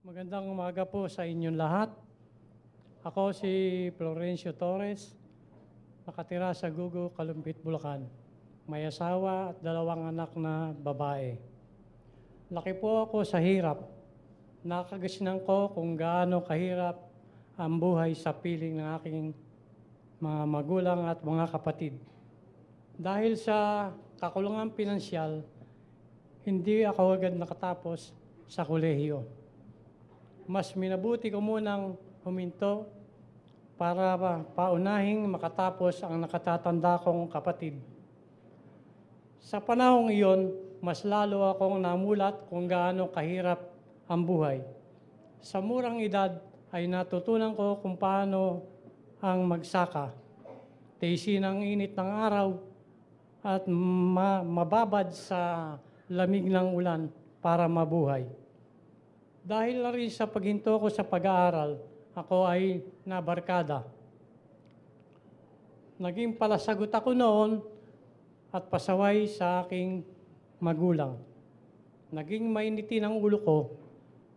Magandang umaga po sa inyong lahat. Ako si Florencio Torres, nakatira sa Gugu, Kalumpit, Bulacan. May asawa at dalawang anak na babae. Laki po ako sa hirap. Nakagasnan ko kung gaano kahirap ang buhay sa piling ng aking mga magulang at mga kapatid. Dahil sa kakulangan pinansyal, hindi ako agad nakatapos sa kolehiyo mas minabuti ko munang huminto para paunahing makatapos ang nakatatanda kong kapatid. Sa panahong iyon, mas lalo akong namulat kung gaano kahirap ang buhay. Sa murang edad ay natutunan ko kung paano ang magsaka. Taysin ang init ng araw at ma- mababad sa lamig ng ulan para mabuhay. Dahil na rin sa paghinto ko sa pag-aaral, ako ay nabarkada. Naging palasagot ako noon at pasaway sa aking magulang. Naging mainiti ng ulo ko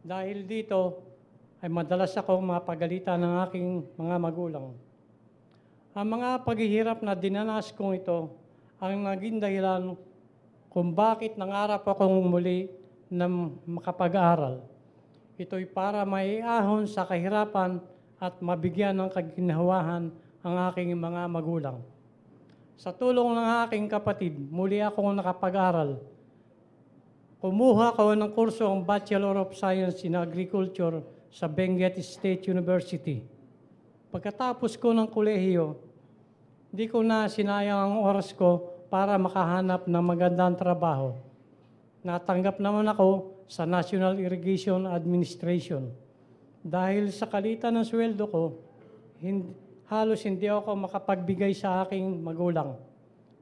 dahil dito ay madalas akong mapagalitan ng aking mga magulang. Ang mga paghihirap na dinanas kong ito ang naging dahilan kung bakit nangarap akong muli na makapag-aral. Ito'y para maiahon sa kahirapan at mabigyan ng kaginhawahan ang aking mga magulang. Sa tulong ng aking kapatid, muli akong nakapag-aral. Kumuha ko ng kurso ang Bachelor of Science in Agriculture sa Benguet State University. Pagkatapos ko ng kolehiyo, di ko na sinayang ang oras ko para makahanap ng magandang trabaho. Natanggap naman ako sa National Irrigation Administration. Dahil sa kalitan ng sweldo ko, hindi, halos hindi ako makapagbigay sa aking magulang.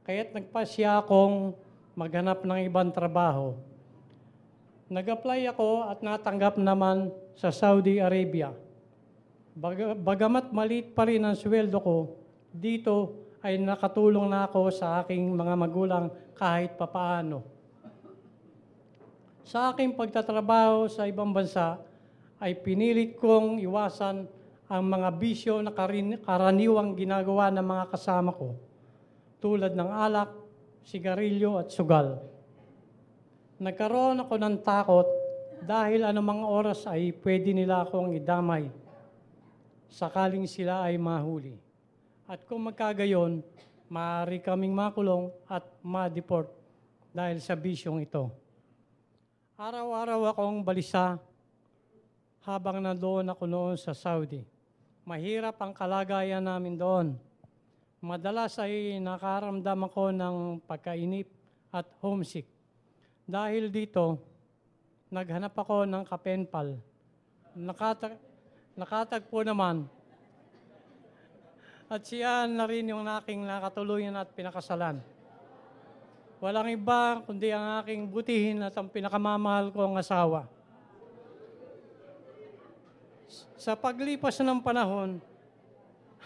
Kaya't nagpasya akong maghanap ng ibang trabaho. Nag-apply ako at natanggap naman sa Saudi Arabia. Baga, bagamat maliit pa rin ang sweldo ko, dito ay nakatulong na ako sa aking mga magulang kahit papaano. Sa aking pagtatrabaho sa ibang bansa, ay pinilit kong iwasan ang mga bisyo na karaniwang ginagawa ng mga kasama ko, tulad ng alak, sigarilyo at sugal. Nagkaroon ako ng takot dahil anumang oras ay pwede nila akong idamay sakaling sila ay mahuli. At kung magkagayon, maaari kaming makulong at ma-deport dahil sa bisyong ito. Araw-araw akong balisa habang na doon ako noon sa Saudi. Mahirap ang kalagayan namin doon. Madalas ay nakaramdam ako ng pagkainip at homesick. Dahil dito, naghanap ako ng kapenpal. Nakatag nakatagpo naman. At siya na rin yung aking nakatuluyan at pinakasalan. Walang iba kundi ang aking butihin at ang pinakamamahal kong asawa. Sa paglipas ng panahon,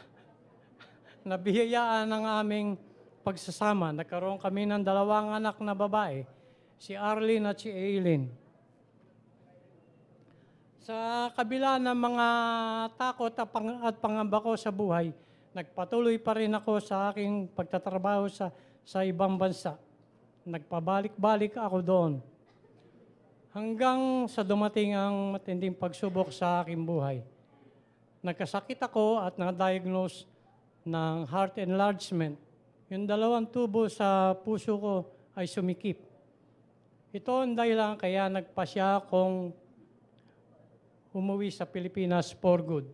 nabihayaan ang aming pagsasama. Nagkaroon kami ng dalawang anak na babae, si Arlene at si Aileen. Sa kabila ng mga takot at pangamba ko sa buhay, nagpatuloy pa rin ako sa aking pagtatrabaho sa, sa ibang bansa Nagpabalik-balik ako doon. Hanggang sa dumating ang matinding pagsubok sa aking buhay. Nagkasakit ako at na-diagnose ng heart enlargement. Yung dalawang tubo sa puso ko ay sumikip. Ito ang dahilan kaya nagpasya akong umuwi sa Pilipinas for good.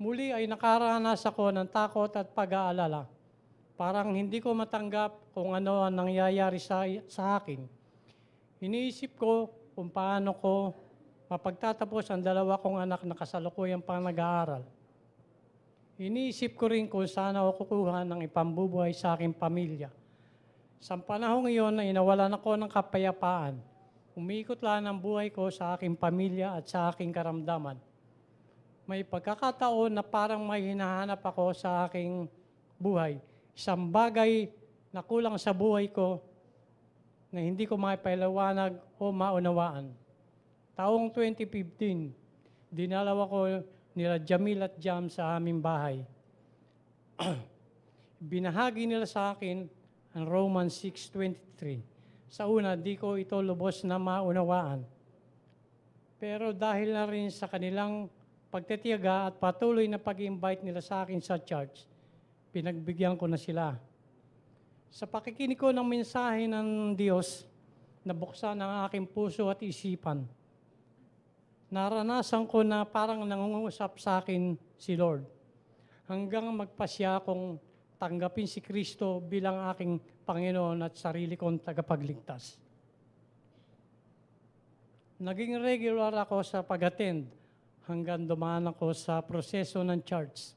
Muli ay nakaranas ako ng takot at pag-aalala Parang hindi ko matanggap kung ano ang nangyayari sa, sa akin. Iniisip ko kung paano ko mapagtatapos ang dalawa kong anak na kasalukuyang pang nag-aaral. Iniisip ko rin kung saan ako kukuha ng ipambubuhay sa aking pamilya. Sa panahong iyon na inawalan ako ng kapayapaan, umikot lang ang buhay ko sa aking pamilya at sa aking karamdaman. May pagkakataon na parang may hinahanap ako sa aking buhay isang bagay na kulang sa buhay ko na hindi ko maipailawanag o maunawaan. Taong 2015, dinalaw ko nila Jamil at Jam sa aming bahay. Binahagi nila sa akin ang Romans 6.23. Sa una, di ko ito lubos na maunawaan. Pero dahil na rin sa kanilang pagtitiyaga at patuloy na pag-invite nila sa akin sa church, Pinagbigyan ko na sila. Sa pakikinig ko ng mensahe ng Diyos, nabuksan ang aking puso at isipan. Naranasan ko na parang nangungusap sa akin si Lord. Hanggang magpasya akong tanggapin si Kristo bilang aking Panginoon at sarili kong tagapagligtas. Naging regular ako sa pag-attend hanggang dumaan ako sa proseso ng charts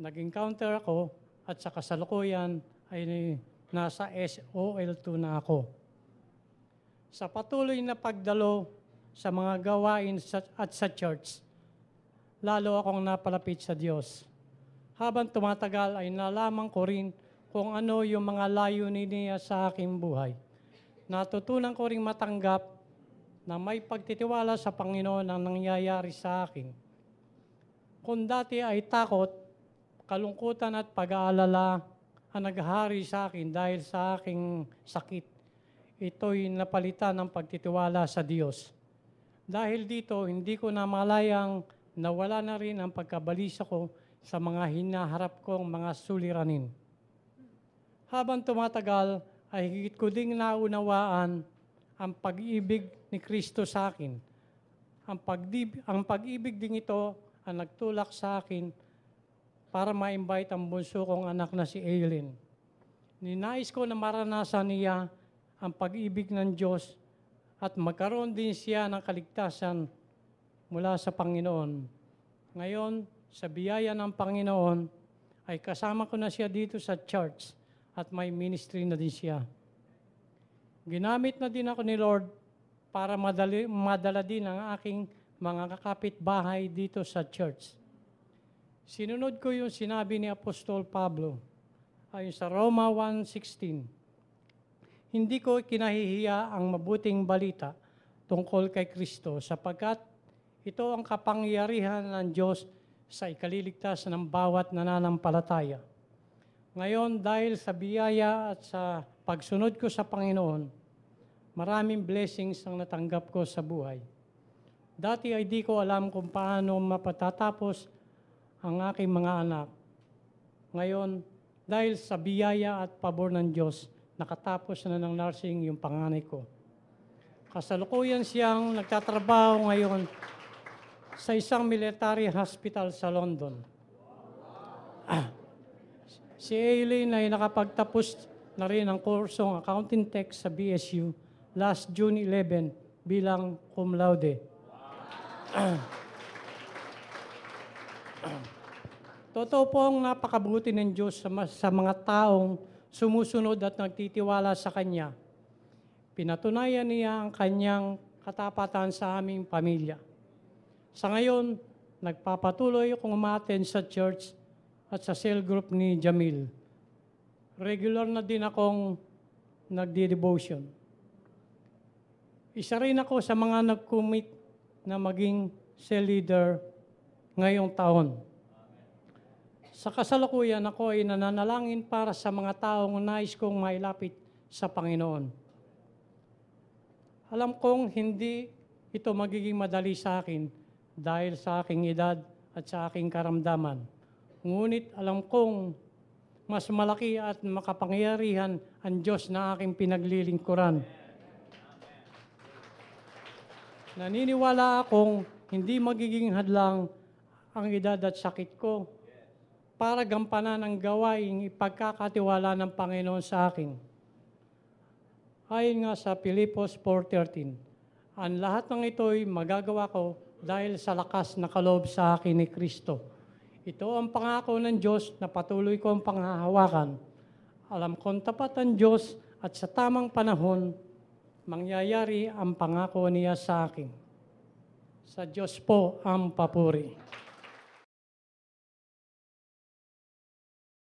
nag-encounter ako at sa kasalukuyan ay nasa SOL2 na ako. Sa patuloy na pagdalo sa mga gawain at sa church, lalo akong napalapit sa Diyos. Habang tumatagal ay nalaman ko rin kung ano yung mga layunin niya sa aking buhay. Natutunan ko rin matanggap na may pagtitiwala sa Panginoon ang nangyayari sa akin. Kung dati ay takot kalungkutan at pag-aalala ang naghari sa akin dahil sa aking sakit. Ito'y napalitan ng pagtitiwala sa Diyos. Dahil dito, hindi ko na malayang nawala na rin ang pagkabalisa ko sa mga hinaharap kong mga suliranin. Habang tumatagal, ay higit ko ding naunawaan ang pag-ibig ni Kristo sa akin. Ang, pag ang pag-ibig ding ito ang nagtulak sa akin para ma-invite ang bunso kong anak na si Aileen. Ninais ko na maranasan niya ang pag-ibig ng Diyos at magkaroon din siya ng kaligtasan mula sa Panginoon. Ngayon, sa biyaya ng Panginoon, ay kasama ko na siya dito sa church at may ministry na din siya. Ginamit na din ako ni Lord para madali, madala din ang aking mga kakapit-bahay dito sa church. Sinunod ko yung sinabi ni Apostol Pablo ayon sa Roma 1.16. Hindi ko kinahihiya ang mabuting balita tungkol kay Kristo sapagkat ito ang kapangyarihan ng Diyos sa ikaliligtas ng bawat nananampalataya. Ngayon, dahil sa biyaya at sa pagsunod ko sa Panginoon, maraming blessings ang natanggap ko sa buhay. Dati ay di ko alam kung paano mapatatapos ang aking mga anak. Ngayon, dahil sa biyaya at pabor ng Diyos, nakatapos na ng nursing yung panganay ko. Kasalukuyan siyang nagtatrabaho ngayon sa isang military hospital sa London. si Aileen ay nakapagtapos na rin ng kursong Accounting Tech sa BSU last June 11 bilang cum laude. Wow. Totoo pong napakabuti ng Diyos sa, sa mga taong sumusunod at nagtitiwala sa Kanya. Pinatunayan niya ang Kanyang katapatan sa aming pamilya. Sa ngayon, nagpapatuloy akong umaten sa church at sa cell group ni Jamil. Regular na din akong nagdi-devotion. Isa rin ako sa mga nag-commit na maging cell leader ngayong taon. Sa kasalukuyan ako ay nananalangin para sa mga taong nais kong mailapit sa Panginoon. Alam kong hindi ito magiging madali sa akin dahil sa aking edad at sa aking karamdaman. Ngunit alam kong mas malaki at makapangyarihan ang Diyos na aking pinaglilingkuran. Naniniwala akong hindi magiging hadlang ang edad at sakit ko para gampanan ang gawaing ipagkakatiwala ng Panginoon sa akin. Ayon nga sa Filipos 4.13, ang lahat ng ito'y magagawa ko dahil sa lakas na kaloob sa akin ni Kristo. Ito ang pangako ng Diyos na patuloy ko ang panghahawakan. Alam kong tapat ang Diyos at sa tamang panahon, mangyayari ang pangako niya sa akin. Sa Diyos po ang papuri.